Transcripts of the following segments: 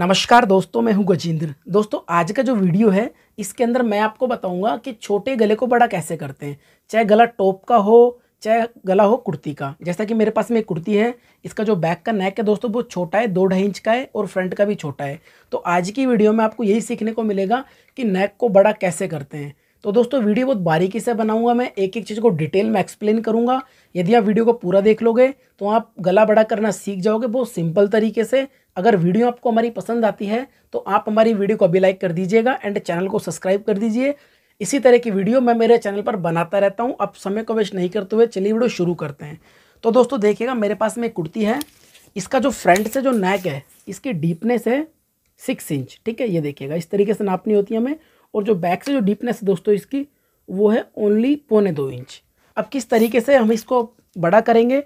नमस्कार दोस्तों मैं हूं गजेंद्र दोस्तों आज का जो वीडियो है इसके अंदर मैं आपको बताऊंगा कि छोटे गले को बड़ा कैसे करते हैं चाहे गला टॉप का हो चाहे गला हो कुर्ती का जैसा कि मेरे पास में एक कुर्ती है इसका जो बैक का नेक है दोस्तों वो छोटा है दो ढाई इंच का है और फ्रंट का भी छोटा है तो आज की वीडियो में आपको यही सीखने को मिलेगा कि नेक को बड़ा कैसे करते हैं तो दोस्तों वीडियो बहुत बारीकी से बनाऊंगा मैं एक एक चीज़ को डिटेल में एक्सप्लेन करूंगा यदि आप वीडियो को पूरा देख लोगे तो आप गला बड़ा करना सीख जाओगे बहुत सिंपल तरीके से अगर वीडियो आपको हमारी पसंद आती है तो आप हमारी वीडियो को अभी लाइक कर दीजिएगा एंड चैनल को सब्सक्राइब कर दीजिए इसी तरह की वीडियो मैं मेरे चैनल पर बनाता रहता हूँ अब समय को वेस्ट नहीं करते हुए चलिए वीडियो शुरू करते हैं तो दोस्तों देखिएगा मेरे पास में कुर्ती है इसका जो फ्रंट से जो नेक है इसकी डीपनेस है सिक्स इंच ठीक है ये देखिएगा इस तरीके से नापनी होती है हमें और जो बैक से जो डीपनेस है दोस्तों इसकी वो है ओनली पौने दो इंच अब किस तरीके से हम इसको बड़ा करेंगे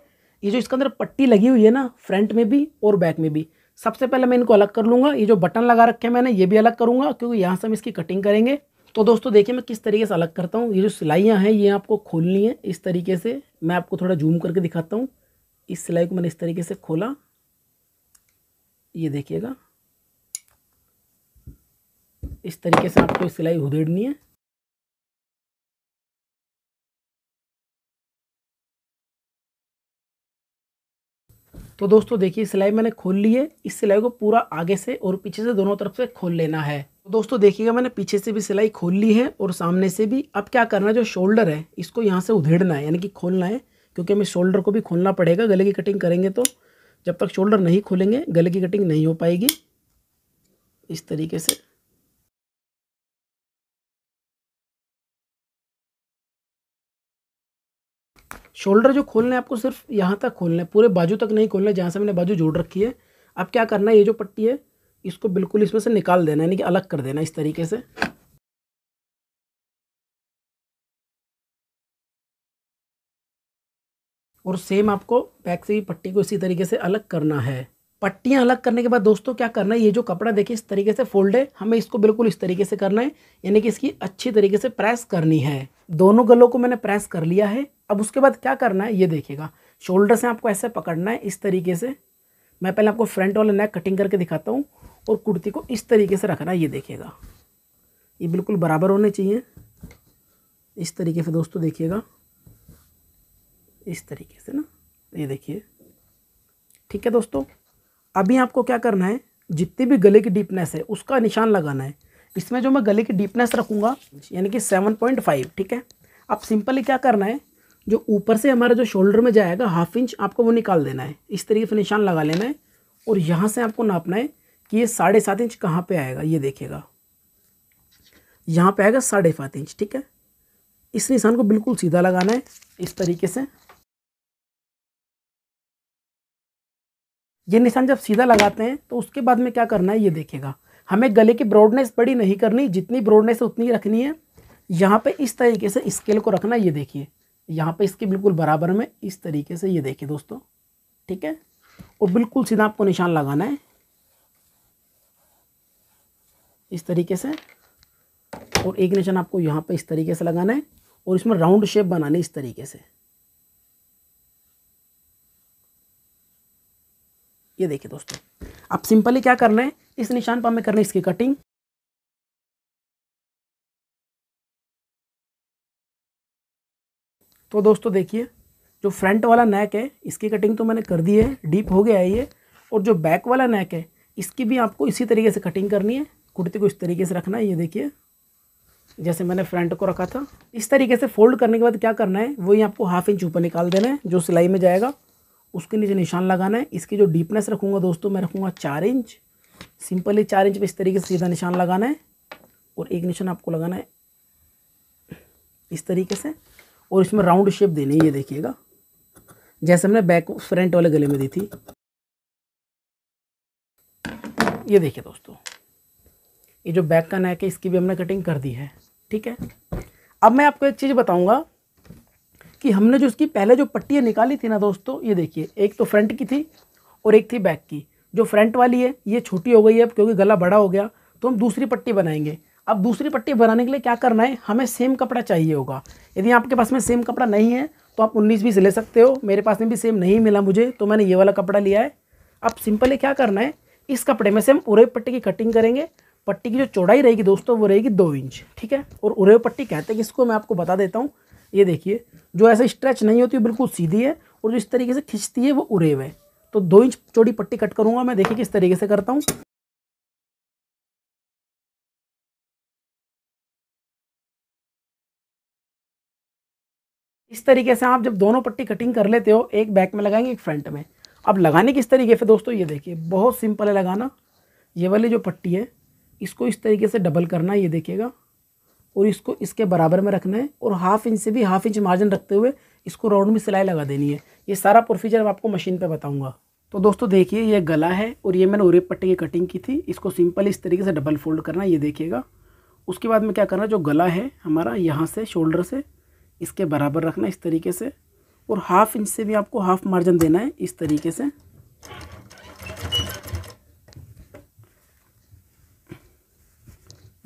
ये जो इसके अंदर पट्टी लगी हुई है ना फ्रंट में भी और बैक में भी सबसे पहले मैं इनको अलग कर लूँगा ये जो बटन लगा रखे हैं मैंने ये भी अलग करूँगा क्योंकि यहाँ से हम इसकी कटिंग करेंगे तो दोस्तों देखिए मैं किस तरीके से अलग करता हूँ ये जो सिलाइयाँ हैं ये आपको खोलनी है इस तरीके से मैं आपको थोड़ा जूम करके दिखाता हूँ इस सिलाई को मैंने इस तरीके से खोला ये देखिएगा इस तरीके से आपको सिलाई उधेड़नी है तो दोस्तों देखिए सिलाई मैंने खोल ली है इस सिलाई को पूरा आगे से और पीछे से दोनों तरफ से खोल लेना है तो दोस्तों देखिएगा मैंने पीछे से भी सिलाई खोल ली है और सामने से भी अब क्या करना है जो शोल्डर है इसको यहाँ से उधेड़ना है यानी कि खोलना है क्योंकि हमें शोल्डर को भी खोलना पड़ेगा गले की कटिंग करेंगे तो जब तक शोल्डर नहीं खोलेंगे गले की कटिंग नहीं हो पाएगी इस तरीके से शोल्डर जो खोलना है आपको सिर्फ यहाँ तक खोलना है पूरे बाजू तक नहीं खोलना है जहाँ से मैंने बाजू जोड़ रखी है अब क्या करना है ये जो पट्टी है इसको बिल्कुल इसमें से निकाल देना यानी कि अलग कर देना इस तरीके से और सेम आपको बैक से भी पट्टी को इसी तरीके से अलग करना है पट्टियाँ अलग करने के बाद दोस्तों क्या करना है ये जो कपड़ा देखिए इस तरीके से फोल्ड है हमें इसको बिल्कुल इस तरीके से करना है यानी कि इसकी अच्छी तरीके से प्रेस करनी है दोनों गलों को मैंने प्रेस कर लिया है अब उसके बाद क्या करना है ये देखिएगा शोल्डर से आपको ऐसे पकड़ना है इस तरीके से मैं पहले आपको फ्रंट वाला नेक कटिंग करके दिखाता हूँ और कुर्ती को इस तरीके से रखना है ये देखिएगा ये बिल्कुल बराबर होने चाहिए इस तरीके से दोस्तों देखिएगा इस तरीके से ना ये देखिए ठीक है दोस्तों अभी आपको क्या करना है जितनी भी गले की डीपनेस है उसका निशान लगाना है इसमें जो मैं गले की डीपनेस रखूँगा यानी कि सेवन पॉइंट फाइव ठीक है अब सिंपली क्या करना है जो ऊपर से हमारा जो शोल्डर में जाएगा हाफ इंच आपको वो निकाल देना है इस तरीके से निशान लगा लेना है और यहाँ से आपको नापना है कि ये साढ़े सात इंच कहाँ पे आएगा ये देखेगा यहाँ पे आएगा साढ़े सात इंच ठीक है इस निशान को बिल्कुल सीधा लगाना है इस तरीके से ये निशान जब सीधा लगाते हैं तो उसके बाद में क्या करना है ये देखेगा हमें गले की ब्रॉडनेस बड़ी नहीं करनी जितनी ब्रॉडनेस उतनी रखनी है यहाँ पे इस तरीके से स्केल को रखना ये देखिए यहाँ पे इसके बिल्कुल बराबर में इस तरीके से ये देखिए दोस्तों ठीक है और बिल्कुल सीधा आपको निशान लगाना है इस तरीके से और एक निशान आपको यहाँ पर इस तरीके से लगाना है और इसमें राउंड शेप बनानी इस तरीके से ये देखिए दोस्तों अब सिंपली क्या करना है इस निशान पर हमें करना है इसकी कटिंग तो दोस्तों देखिए जो फ्रंट वाला नेक है इसकी कटिंग तो मैंने कर दी है डीप हो गया है ये और जो बैक वाला नेक है इसकी भी आपको इसी तरीके से कटिंग करनी है कुर्ती को इस तरीके से रखना है ये देखिए जैसे मैंने फ्रंट को रखा था इस तरीके से फोल्ड करने के बाद क्या करना है वही आपको हाफ इंच ऊपर निकाल देना है जो सिलाई में जाएगा उसके नीचे निशान लगाना है इसकी जो डीपनेस रखूँगा दोस्तों मैं रखूँगा चार इंच सिंपली चार इंच पर इस तरीके से सीधा निशान लगाना है और एक निशान आपको लगाना है इस तरीके से और इसमें राउंड शेप देनी है ये देखिएगा जैसे हमने बैक फ्रंट वाले गले में दी थी ये देखिए दोस्तों ये जो बैक का नेक है इसकी भी हमने कटिंग कर दी है ठीक है अब मैं आपको एक चीज़ बताऊंगा कि हमने जो इसकी पहले जो पट्टियाँ निकाली थी ना दोस्तों ये देखिए एक तो फ्रंट की थी और एक थी बैक की जो फ्रंट वाली है ये छोटी हो गई है अब क्योंकि गला बड़ा हो गया तो हम दूसरी पट्टी बनाएंगे अब दूसरी पट्टी बनाने के लिए क्या करना है हमें सेम कपड़ा चाहिए होगा यदि आपके पास में सेम कपड़ा नहीं है तो आप उन्नीस बीस ले सकते हो मेरे पास में भी सेम नहीं मिला मुझे तो मैंने ये वाला कपड़ा लिया है अब सिंपली क्या करना है इस कपड़े में से हम उरे पट्टी की कटिंग करेंगे पट्टी की जो चौड़ाई रहेगी दोस्तों वो रहेगी दो इंच ठीक है और उरे पट्टी कहते हैं किसको मैं आपको बता देता हूँ ये देखिए जो ऐसे स्ट्रेच नहीं होती बिल्कुल सीधी है और जो इस तरीके से खींचती है वो उरेव है तो दो इंच चौड़ी पट्टी कट करूँगा मैं देखिए किस तरीके से करता हूँ इस तरीके से आप जब दोनों पट्टी कटिंग कर लेते हो एक बैक में लगाएंगे एक फ्रंट में अब लगाने किस तरीके से दोस्तों ये देखिए बहुत सिंपल है लगाना ये वाली जो पट्टी है इसको इस तरीके से डबल करना ये देखिएगा और इसको इसके बराबर में रखना है और हाफ इंच से भी हाफ इंच मार्जिन रखते हुए इसको राउंड में सिलाई लगा देनी है ये सारा प्रोसीजर मैं आपको मशीन पर बताऊँगा तो दोस्तों देखिए ये गला है और ये मैंने उरेप पट्टी की कटिंग की थी इसको सिंपल इस तरीके से डबल फोल्ड करना ये देखिएगा उसके बाद में क्या करना जो गला है हमारा यहाँ से शोल्डर से इसके बराबर रखना इस तरीके से और हाफ इंच से भी आपको हाफ मार्जिन देना है इस तरीके से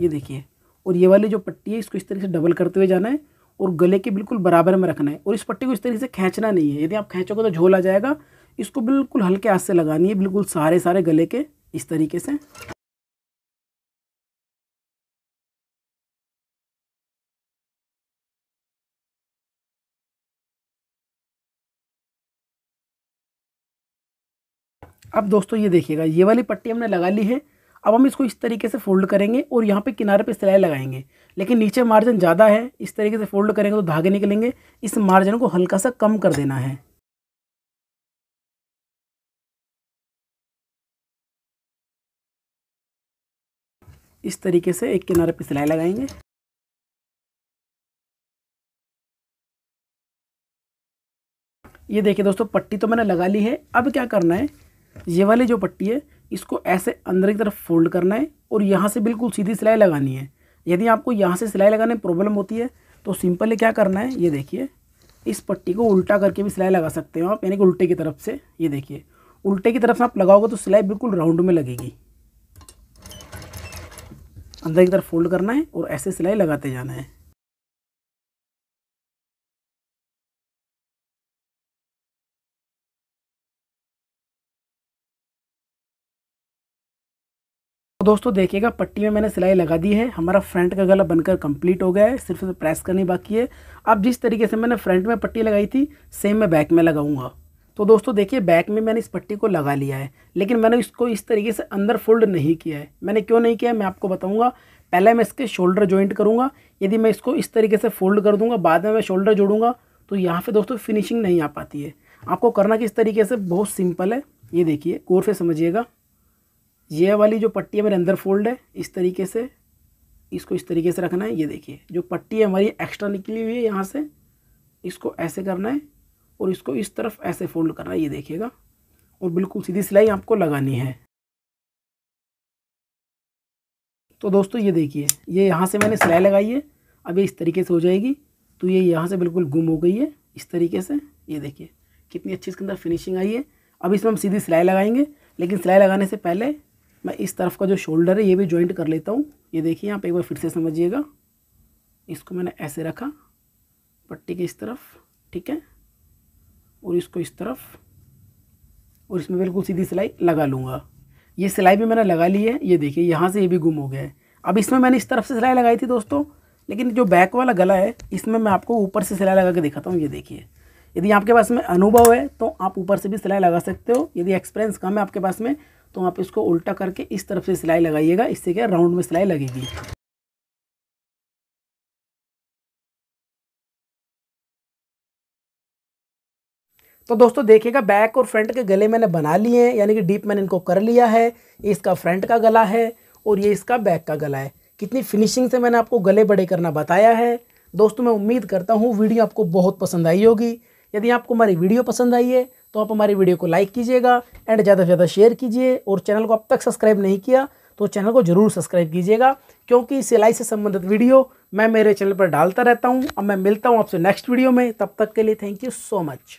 ये देखिए और ये वाली जो पट्टी है इसको इस तरीके से डबल करते हुए जाना है और गले के बिल्कुल बराबर में रखना है और इस पट्टी को इस तरीके से खींचना नहीं है यदि आप खींचोगे तो झोल आ जाएगा इसको बिल्कुल हल्के हाथ से लगानी है बिल्कुल सारे सारे गले के इस तरीके से अब दोस्तों ये देखिएगा ये वाली पट्टी हमने लगा ली है अब हम इसको इस तरीके से फोल्ड करेंगे और यहाँ पे किनारे पे सिलाई लगाएंगे लेकिन नीचे मार्जिन ज़्यादा है इस तरीके से फोल्ड करेंगे तो धागे निकलेंगे इस मार्जिन को हल्का सा कम कर देना है इस तरीके से एक किनारे पे सिलाई लगाएंगे ये देखिए दोस्तों पट्टी तो मैंने लगा ली है अब क्या करना है ये वाली जो पट्टी है इसको ऐसे अंदर की तरफ फोल्ड करना है और यहाँ से बिल्कुल सीधी सिलाई लगानी है यदि आपको यहाँ से सिलाई लगाने में प्रॉब्लम होती है तो सिंपली क्या करना है ये देखिए इस पट्टी को उल्टा करके भी सिलाई लगा सकते हो आप यानी कि उल्टे की तरफ से ये देखिए उल्टे की तरफ से आप लगाओगे तो सिलाई बिल्कुल राउंड में लगेगी अंदर की तरफ फोल्ड करना है और ऐसे सिलाई लगाते जाना है दोस्तों देखिएगा पट्टी में मैंने सिलाई लगा दी है हमारा फ्रंट का गला बनकर कंप्लीट हो गया है सिर्फ प्रेस करनी बाकी है अब जिस तरीके से मैंने फ्रंट में पट्टी लगाई थी सेम मैं बैक में लगाऊंगा तो दोस्तों देखिए बैक में मैंने इस पट्टी को लगा लिया है लेकिन मैंने इसको इस तरीके से अंदर फोल्ड नहीं किया है मैंने क्यों नहीं किया मैं आपको बताऊँगा पहले मैं इसके शोल्डर जॉइंट करूँगा यदि मैं इसको इस तरीके से फोल्ड कर दूँगा बाद में मैं शोल्डर जोड़ूँगा तो यहाँ पर दोस्तों फिनिशिंग नहीं आ पाती है आपको करना किस तरीके से बहुत सिंपल है ये देखिए गौर से समझिएगा यह वाली जो पट्टी है मेरे अंदर फोल्ड है इस तरीके से इसको इस तरीके से रखना है ये देखिए जो पट्टी है हमारी एक्स्ट्रा निकली हुई है यहाँ से इसको ऐसे करना है और इसको इस तरफ ऐसे फोल्ड करना है ये देखिएगा और बिल्कुल सीधी सिलाई आपको लगानी है तो दोस्तों ये देखिए ये यहाँ से मैंने सिलाई लगाई है अब ये इस तरीके से हो जाएगी तो ये यहाँ से बिल्कुल गुम हो गई है इस तरीके से ये देखिए कितनी अच्छी इसके अंदर फिनिशिंग आई है अब इसमें हम सीधी सिलाई लगाएंगे लेकिन सिलाई लगाने से पहले मैं इस तरफ का जो शोल्डर है ये भी ज्वाइंट कर लेता हूँ ये देखिए आप एक बार फिर से समझिएगा इसको मैंने ऐसे रखा पट्टी के इस तरफ ठीक है और इसको इस तरफ और इसमें बिल्कुल सीधी सिलाई लगा लूँगा ये सिलाई भी मैंने लगा ली है ये देखिए यहाँ से ये भी गुम हो गया है अब इसमें मैंने इस तरफ से सिलाई लगाई थी दोस्तों लेकिन जो बैक वाला गला है इसमें मैं आपको ऊपर से सिलाई लगा के दिखाता हूँ ये देखिए यदि आपके पास में अनुभव है तो आप ऊपर से भी सिलाई लगा सकते हो यदि एक्सपीरियंस कम है आपके पास में तो आप इसको उल्टा करके इस तरफ से सिलाई लगाइएगा इससे क्या राउंड में सिलाई लगेगी तो दोस्तों देखिएगा बैक और फ्रंट के गले मैंने बना लिए हैं यानी कि डीप मैंने इनको कर लिया है ये इसका फ्रंट का गला है और ये इसका बैक का गला है कितनी फिनिशिंग से मैंने आपको गले बड़े करना बताया है दोस्तों मैं उम्मीद करता हूँ वीडियो आपको बहुत पसंद आई होगी यदि आपको हमारी वीडियो पसंद आई है तो आप हमारी वीडियो को लाइक कीजिएगा एंड ज़्यादा से ज़्यादा शेयर कीजिए और चैनल को अब तक सब्सक्राइब नहीं किया तो चैनल को ज़रूर सब्सक्राइब कीजिएगा क्योंकि सिलाई से संबंधित वीडियो मैं मेरे चैनल पर डालता रहता हूँ अब मैं मिलता हूँ आपसे नेक्स्ट वीडियो में तब तक के लिए थैंक यू सो मच